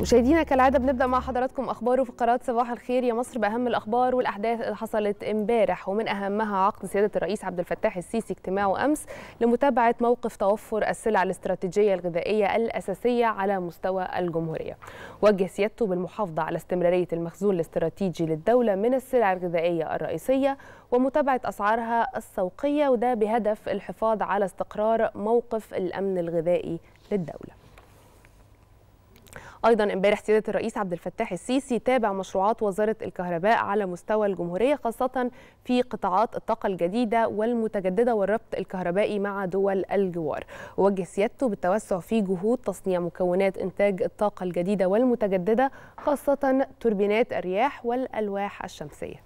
مشاهدينا كالعاده بنبدا مع حضراتكم اخبار وفقرات صباح الخير يا مصر باهم الاخبار والاحداث اللي حصلت امبارح ومن اهمها عقد سياده الرئيس عبد الفتاح السيسي اجتماعه امس لمتابعه موقف توفر السلع الاستراتيجيه الغذائيه الاساسيه على مستوى الجمهوريه. وجه سيادته بالمحافظه على استمراريه المخزون الاستراتيجي للدوله من السلع الغذائيه الرئيسيه ومتابعه اسعارها السوقيه وده بهدف الحفاظ على استقرار موقف الامن الغذائي للدوله. ايضا امبارح سياده الرئيس عبد الفتاح السيسي تابع مشروعات وزاره الكهرباء على مستوى الجمهوريه خاصه في قطاعات الطاقه الجديده والمتجدده والربط الكهربائي مع دول الجوار وجه سيادته بالتوسع في جهود تصنيع مكونات انتاج الطاقه الجديده والمتجدده خاصه توربينات الرياح والالواح الشمسيه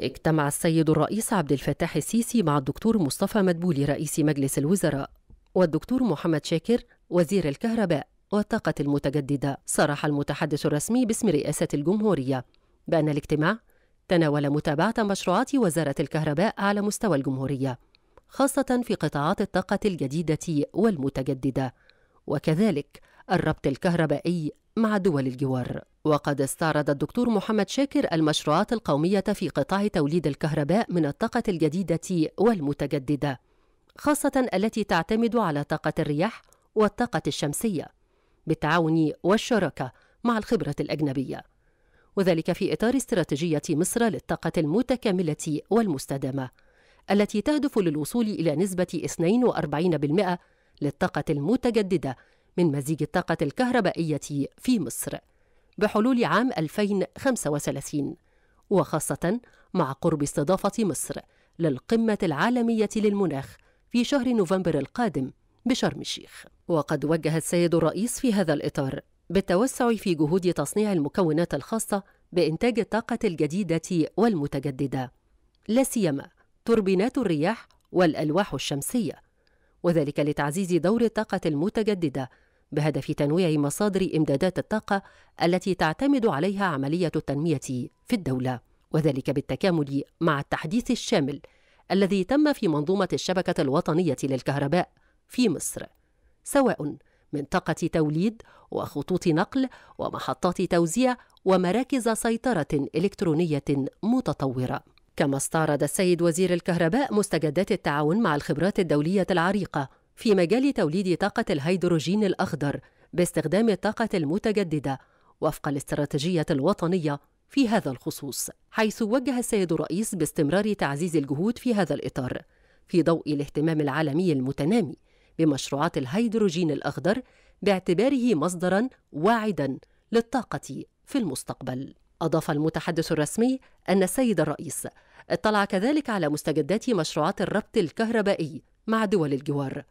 اجتمع السيد الرئيس عبد الفتاح السيسي مع الدكتور مصطفى مدبولي رئيس مجلس الوزراء والدكتور محمد شاكر وزير الكهرباء والطاقة المتجددة صرح المتحدث الرسمي باسم رئاسة الجمهورية بأن الاجتماع تناول متابعة مشروعات وزارة الكهرباء على مستوى الجمهورية خاصة في قطاعات الطاقة الجديدة والمتجددة وكذلك الربط الكهربائي مع دول الجوار وقد استعرض الدكتور محمد شاكر المشروعات القومية في قطاع توليد الكهرباء من الطاقة الجديدة والمتجددة خاصة التي تعتمد على طاقة الرياح والطاقة الشمسية بالتعاون والشراكة مع الخبرة الأجنبية وذلك في إطار استراتيجية مصر للطاقة المتكاملة والمستدامة التي تهدف للوصول إلى نسبة 42% للطاقة المتجددة من مزيج الطاقة الكهربائية في مصر بحلول عام 2035 وخاصة مع قرب استضافة مصر للقمة العالمية للمناخ في شهر نوفمبر القادم بشرم الشيخ وقد وجه السيد الرئيس في هذا الإطار بالتوسع في جهود تصنيع المكونات الخاصة بإنتاج الطاقة الجديدة والمتجددة لا سيما توربينات الرياح والألواح الشمسية وذلك لتعزيز دور الطاقة المتجددة بهدف تنويع مصادر إمدادات الطاقة التي تعتمد عليها عملية التنمية في الدولة وذلك بالتكامل مع التحديث الشامل الذي تم في منظومة الشبكة الوطنية للكهرباء في مصر سواء منطقة توليد وخطوط نقل ومحطات توزيع ومراكز سيطرة إلكترونية متطورة. كما استعرض السيد وزير الكهرباء مستجدات التعاون مع الخبرات الدولية العريقة في مجال توليد طاقة الهيدروجين الأخضر باستخدام الطاقة المتجددة وفق الاستراتيجية الوطنية في هذا الخصوص، حيث وجه السيد الرئيس باستمرار تعزيز الجهود في هذا الإطار في ضوء الاهتمام العالمي المتنامي بمشروعات الهيدروجين الأخضر باعتباره مصدرا واعدا للطاقة في المستقبل أضاف المتحدث الرسمي أن السيد الرئيس اطلع كذلك على مستجدات مشروعات الربط الكهربائي مع دول الجوار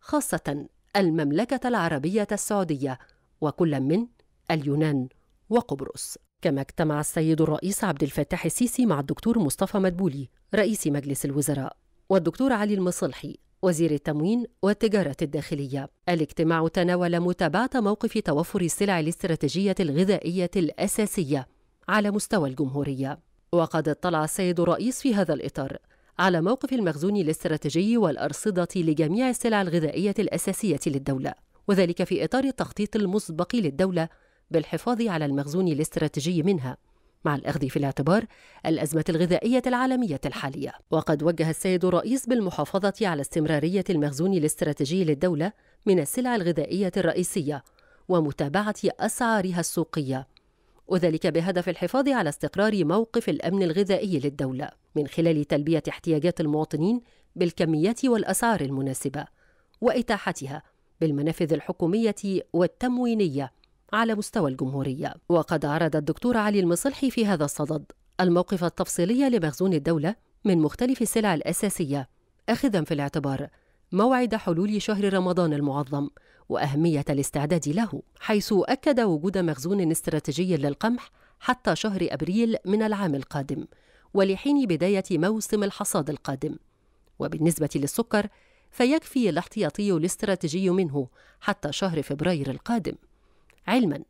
خاصة المملكة العربية السعودية وكل من اليونان وقبرص كما اجتمع السيد الرئيس عبد الفتاح السيسي مع الدكتور مصطفى مدبولي رئيس مجلس الوزراء والدكتور علي المصلحي وزير التموين والتجارة الداخلية. الاجتماع تناول متابعة موقف توفر السلع الاستراتيجية الغذائية الأساسية على مستوى الجمهورية. وقد اطلع السيد الرئيس في هذا الإطار على موقف المخزون الاستراتيجي والأرصدة لجميع السلع الغذائية الأساسية للدولة، وذلك في إطار التخطيط المسبق للدولة بالحفاظ على المخزون الاستراتيجي منها مع الأخذ في الاعتبار الأزمة الغذائية العالمية الحالية وقد وجه السيد الرئيس بالمحافظة على استمرارية المخزون الاستراتيجي للدولة من السلع الغذائية الرئيسية ومتابعة أسعارها السوقية وذلك بهدف الحفاظ على استقرار موقف الأمن الغذائي للدولة من خلال تلبية احتياجات المواطنين بالكميات والأسعار المناسبة وإتاحتها بالمنافذ الحكومية والتموينية على مستوى الجمهورية وقد عرض الدكتور علي المصلحي في هذا الصدد الموقف التفصيلي لمخزون الدولة من مختلف السلع الأساسية أخذا في الاعتبار موعد حلول شهر رمضان المعظم وأهمية الاستعداد له حيث أكد وجود مخزون استراتيجي للقمح حتى شهر أبريل من العام القادم ولحين بداية موسم الحصاد القادم وبالنسبة للسكر فيكفي الاحتياطي الاستراتيجي منه حتى شهر فبراير القادم علما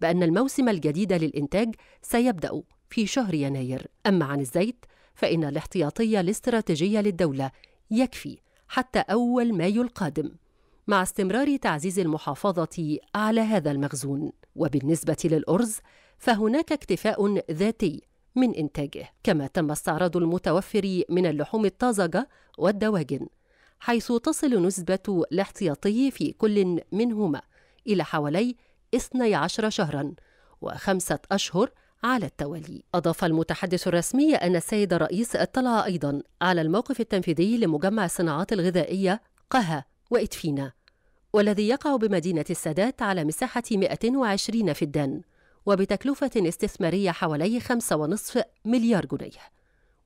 بأن الموسم الجديد للإنتاج سيبدأ في شهر يناير أما عن الزيت فإن الاحتياطي الاستراتيجي للدولة يكفي حتى أول مايو القادم مع استمرار تعزيز المحافظة على هذا المخزون وبالنسبة للأرز فهناك اكتفاء ذاتي من إنتاجه كما تم استعراض المتوفر من اللحوم الطازجة والدواجن حيث تصل نسبة الاحتياطي في كل منهما إلى حوالي اثني عشر شهرا وخمسة أشهر على التوالي أضاف المتحدث الرسمي أن السيد الرئيس اطلع أيضا على الموقف التنفيذي لمجمع الصناعات الغذائية قها وإدفينا والذي يقع بمدينة السادات على مساحة 120 فدان وبتكلفة استثمارية حوالي 5.5 مليار جنيه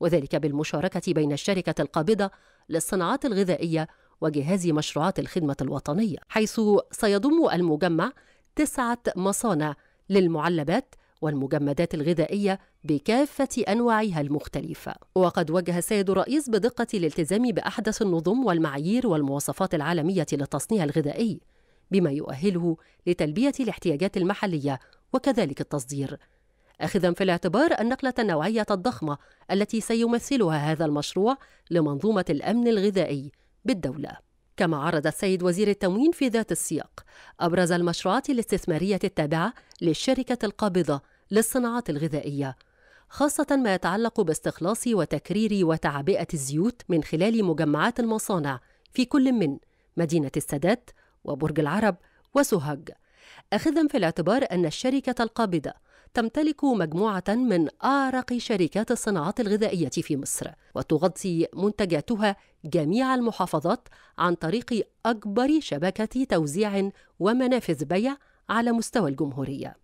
وذلك بالمشاركة بين الشركة القابضة للصناعات الغذائية وجهاز مشروعات الخدمة الوطنية حيث سيضم المجمع تسعة مصانع للمعلبات والمجمدات الغذائية بكافة أنواعها المختلفة وقد وجه السيد الرئيس بدقة الالتزام بأحدث النظم والمعايير والمواصفات العالمية للتصنيع الغذائي بما يؤهله لتلبية الاحتياجات المحلية وكذلك التصدير أخذا في الاعتبار النقلة النوعية الضخمة التي سيمثلها هذا المشروع لمنظومة الأمن الغذائي بالدولة كما عرض السيد وزير التموين في ذات السياق أبرز المشروعات الاستثمارية التابعة للشركة القابضة للصناعات الغذائية خاصة ما يتعلق باستخلاص وتكرير وتعبئة الزيوت من خلال مجمعات المصانع في كل من مدينة السادات وبرج العرب وسوهاج أخذا في الاعتبار أن الشركة القابضة تمتلك مجموعة من أعرق شركات الصناعات الغذائية في مصر وتغطي منتجاتها جميع المحافظات عن طريق أكبر شبكة توزيع ومنافذ بيع على مستوى الجمهورية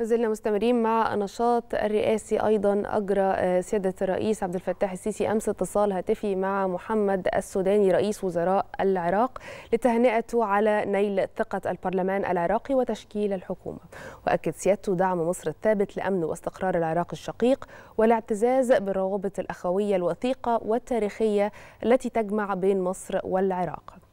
زلنا مستمرين مع النشاط الرئاسي ايضا اجرى آه، سياده الرئيس عبد الفتاح السيسي امس اتصال هاتفي مع محمد السوداني رئيس وزراء العراق لتهنئته على نيل ثقه البرلمان العراقي وتشكيل الحكومه واكد سيادته دعم مصر الثابت لامن واستقرار العراق الشقيق والاعتزاز بالروابط الاخويه الوثيقه والتاريخيه التي تجمع بين مصر والعراق